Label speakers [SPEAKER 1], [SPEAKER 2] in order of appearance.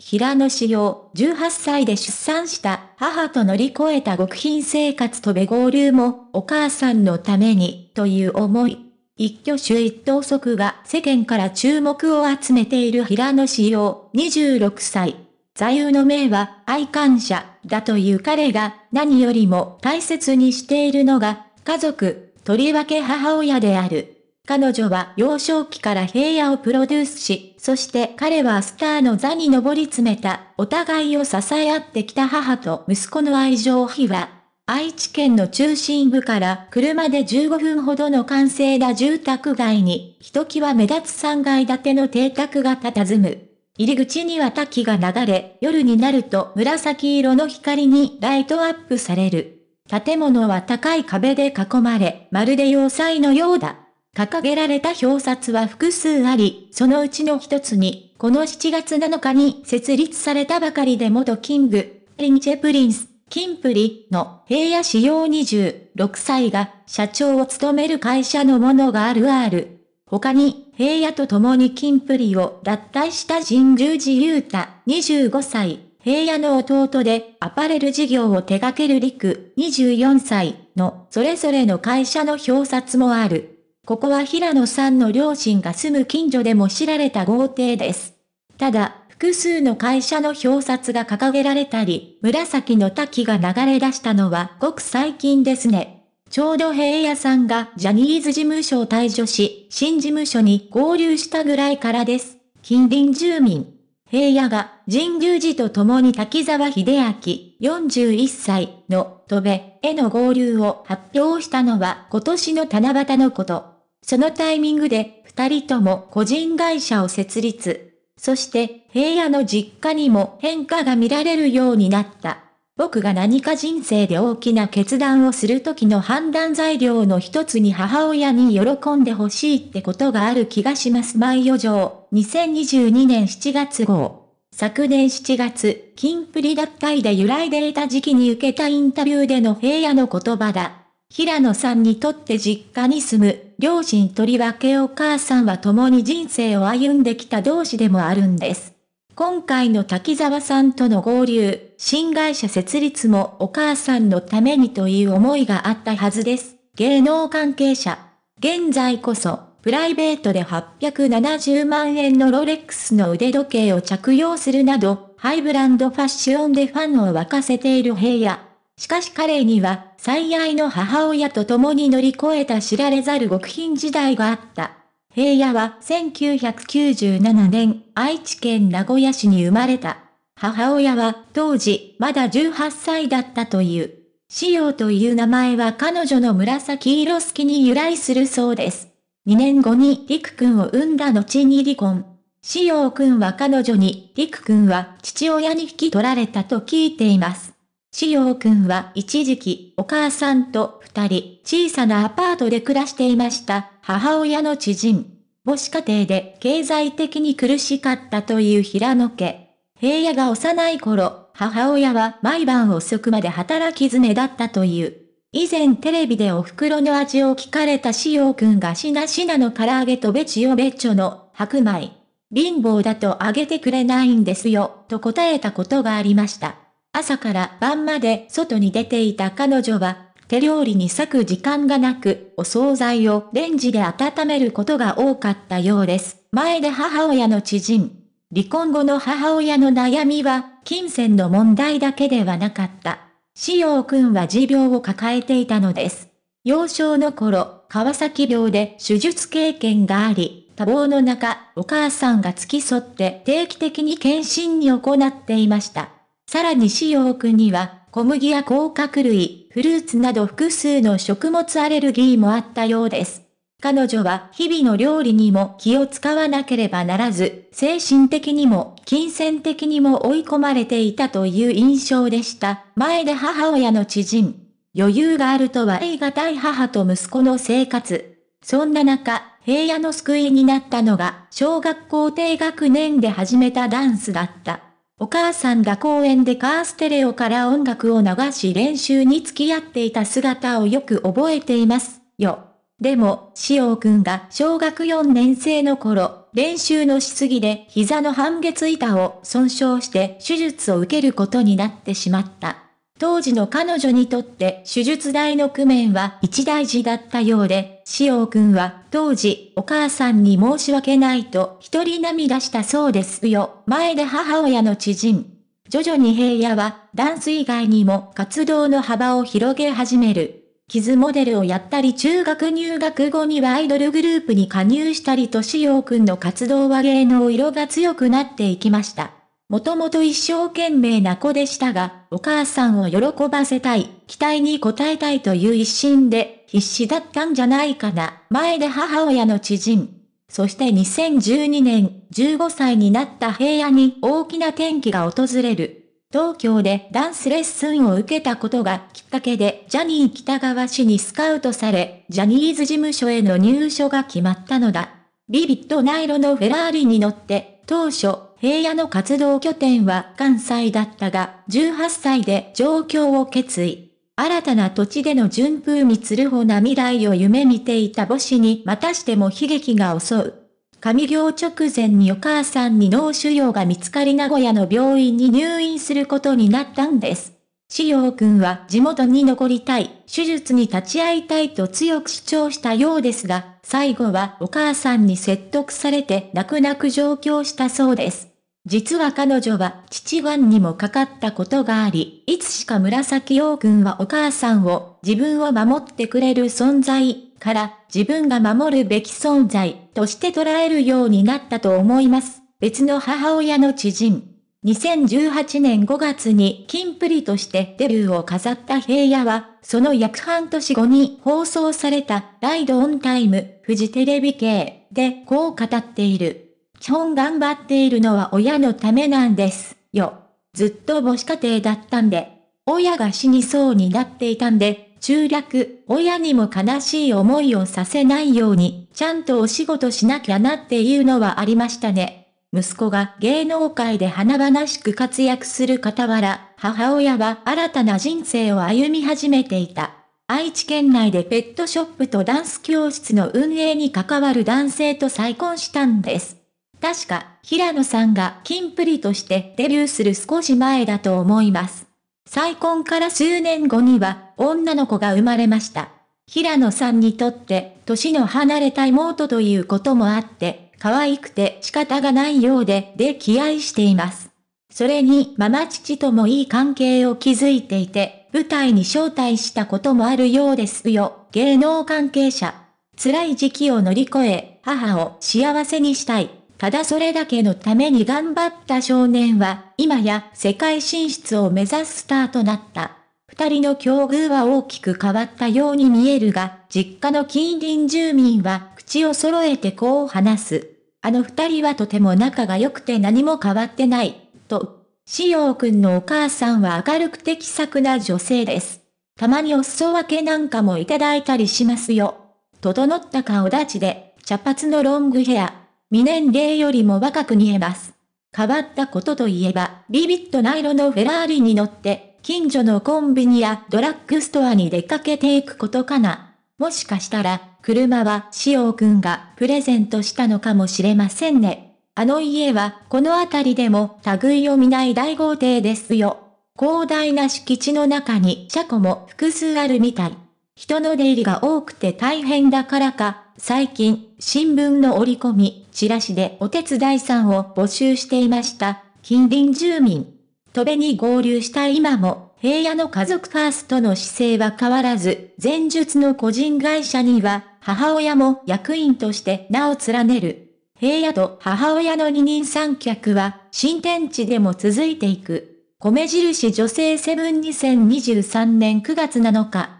[SPEAKER 1] 平野紫耀、18歳で出産した母と乗り越えた極貧生活とベ合流もお母さんのためにという思い。一挙手一投足が世間から注目を集めている平野紫耀、26歳。座右の銘は愛感謝だという彼が何よりも大切にしているのが家族、とりわけ母親である。彼女は幼少期から平野をプロデュースし、そして彼はスターの座に上り詰めた、お互いを支え合ってきた母と息子の愛情秘話。愛知県の中心部から車で15分ほどの完成だ住宅街に、ひときわ目立つ3階建ての邸宅が佇む。入り口には滝が流れ、夜になると紫色の光にライトアップされる。建物は高い壁で囲まれ、まるで要塞のようだ。掲げられた表札は複数あり、そのうちの一つに、この7月7日に設立されたばかりで元キング、リンチェプリンス、キンプリの平野仕様26歳が社長を務める会社のものがあるある。他に、平野と共にキンプリを脱退した神獣寺雄太25歳、平野の弟でアパレル事業を手掛ける陸24歳のそれぞれの会社の表札もある。ここは平野さんの両親が住む近所でも知られた豪邸です。ただ、複数の会社の表札が掲げられたり、紫の滝が流れ出したのはごく最近ですね。ちょうど平野さんがジャニーズ事務所を退所し、新事務所に合流したぐらいからです。近隣住民。平野が神宮寺と共に滝沢秀明41歳の戸部への合流を発表したのは今年の七夕のこと。そのタイミングで二人とも個人会社を設立。そして平野の実家にも変化が見られるようになった。僕が何か人生で大きな決断をする時の判断材料の一つに母親に喜んでほしいってことがある気がします。毎余剰、2022年7月号。昨年7月、金プリ脱退で由来でいた時期に受けたインタビューでの平野の言葉だ。平野さんにとって実家に住む、両親とりわけお母さんは共に人生を歩んできた同志でもあるんです。今回の滝沢さんとの合流、新会社設立もお母さんのためにという思いがあったはずです。芸能関係者。現在こそ、プライベートで870万円のロレックスの腕時計を着用するなど、ハイブランドファッションでファンを沸かせている平野。しかし彼には、最愛の母親と共に乗り越えた知られざる極貧時代があった。平野は1997年、愛知県名古屋市に生まれた。母親は当時まだ18歳だったという。仕様という名前は彼女の紫色好きに由来するそうです。2年後に陸くんを産んだ後に離婚。仕様くんは彼女に、陸くんは父親に引き取られたと聞いています。しようくんは一時期、お母さんと二人、小さなアパートで暮らしていました、母親の知人。母子家庭で経済的に苦しかったという平野家。平野が幼い頃、母親は毎晩遅くまで働き詰めだったという。以前テレビでお袋の味を聞かれたしようくんがしなしなの唐揚げとべちよべちょの白米。貧乏だとあげてくれないんですよ、と答えたことがありました。朝から晩まで外に出ていた彼女は、手料理に割く時間がなく、お惣菜をレンジで温めることが多かったようです。前で母親の知人。離婚後の母親の悩みは、金銭の問題だけではなかった。しようくんは持病を抱えていたのです。幼少の頃、川崎病で手術経験があり、多忙の中、お母さんが付き添って定期的に検診に行っていました。さらに使用区には、小麦や甲殻類、フルーツなど複数の食物アレルギーもあったようです。彼女は日々の料理にも気を使わなければならず、精神的にも金銭的にも追い込まれていたという印象でした。前で母親の知人。余裕があるとはいがい母と息子の生活。そんな中、平野の救いになったのが、小学校低学年で始めたダンスだった。お母さんが公園でカーステレオから音楽を流し練習に付き合っていた姿をよく覚えていますよ。でも、潮おくんが小学4年生の頃、練習のしすぎで膝の半月板を損傷して手術を受けることになってしまった。当時の彼女にとって手術代の工面は一大事だったようで、塩くんは当時お母さんに申し訳ないと一人涙したそうですよ。前で母親の知人。徐々に平野はダンス以外にも活動の幅を広げ始める。キズモデルをやったり中学入学後にはアイドルグループに加入したりと潮くんの活動は芸能色が強くなっていきました。もともと一生懸命な子でしたが、お母さんを喜ばせたい、期待に応えたいという一心で、必死だったんじゃないかな、前で母親の知人。そして2012年、15歳になった平野に大きな転機が訪れる。東京でダンスレッスンを受けたことがきっかけでジャニー北川氏にスカウトされ、ジャニーズ事務所への入所が決まったのだ。ビビットナイロのフェラーリに乗って、当初、平野の活動拠点は関西だったが、18歳で上京を決意。新たな土地での順風にる穂な未来を夢見ていた母子にまたしても悲劇が襲う。上行直前にお母さんに脳腫瘍が見つかり名古屋の病院に入院することになったんです。志陽君は地元に残りたい、手術に立ち会いたいと強く主張したようですが、最後はお母さんに説得されて泣く泣く上京したそうです。実は彼女は父ワンにもかかったことがあり、いつしか紫く君はお母さんを自分を守ってくれる存在から自分が守るべき存在として捉えるようになったと思います。別の母親の知人。2018年5月に金プリとしてデビューを飾った平野は、その約半年後に放送されたライドオンタイム、フジテレビ系でこう語っている。基本頑張っているのは親のためなんですよ。ずっと母子家庭だったんで、親が死にそうになっていたんで、中略、親にも悲しい思いをさせないように、ちゃんとお仕事しなきゃなっていうのはありましたね。息子が芸能界で華々しく活躍する傍ら、母親は新たな人生を歩み始めていた。愛知県内でペットショップとダンス教室の運営に関わる男性と再婚したんです。確か、平野さんが金プリとしてデビューする少し前だと思います。再婚から数年後には、女の子が生まれました。平野さんにとって、年の離れた妹ということもあって、可愛くて仕方がないようで、で気合しています。それに、ママ父ともいい関係を築いていて、舞台に招待したこともあるようですよ、芸能関係者。辛い時期を乗り越え、母を幸せにしたい。ただそれだけのために頑張った少年は、今や世界進出を目指すスターとなった。二人の境遇は大きく変わったように見えるが、実家の近隣住民は口を揃えてこう話す。あの二人はとても仲が良くて何も変わってない、と。しようくんのお母さんは明るくて気さくな女性です。たまにお裾分けなんかもいただいたりしますよ。整った顔立ちで、茶髪のロングヘア、未年齢よりも若く見えます。変わったことといえば、ビビットな色のフェラーリに乗って、近所のコンビニやドラッグストアに出かけていくことかな。もしかしたら、車は潮くんがプレゼントしたのかもしれませんね。あの家は、この辺りでも類を見ない大豪邸ですよ。広大な敷地の中に車庫も複数あるみたい。人の出入りが多くて大変だからか、最近、新聞の折り込み、チラシでお手伝いさんを募集していました。近隣住民。戸辺に合流した今も、平野の家族ファーストの姿勢は変わらず、前述の個人会社には、母親も役員として名を連ねる。平野と母親の二人三脚は、新天地でも続いていく。米印女性セブン2023年9月7日。